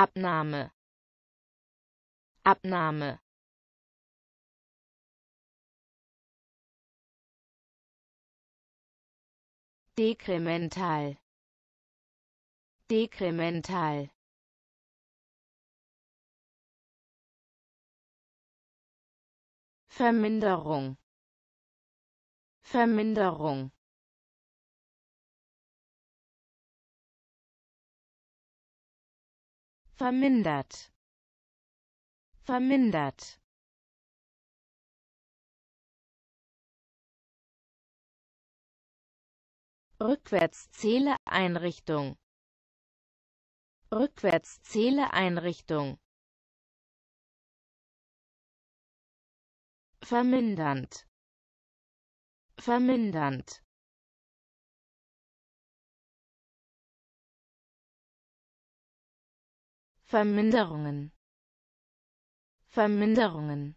Abnahme Abnahme Dekremental Dekremental Verminderung Verminderung vermindert vermindert Rückwärtszähle Einrichtung Rückwärtszähle Einrichtung vermindernd vermindernd Verminderungen Verminderungen